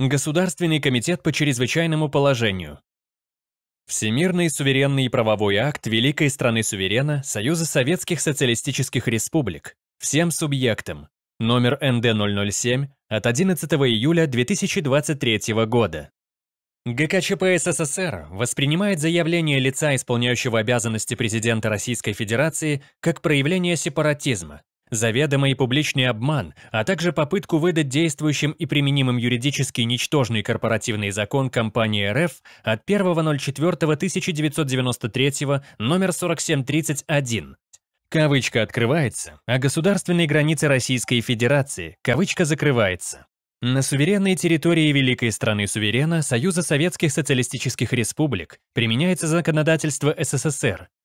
Государственный комитет по чрезвычайному положению. Всемирный суверенный правовой акт великой страны суверена Союза Советских Социалистических Республик всем субъектам, номер НД-007 от 11 июля 2023 года. ГКЧП СССР воспринимает заявление лица, исполняющего обязанности президента Российской Федерации, как проявление сепаратизма, заведомый публичный обман, а также попытку выдать действующим и применимым юридически ничтожный корпоративный закон компании РФ от 1.04.1993 номер 4731. Кавычка открывается, а государственной границы Российской Федерации, кавычка закрывается. На суверенной территории великой страны суверена Союза Советских Социалистических Республик применяется законодательство СССР,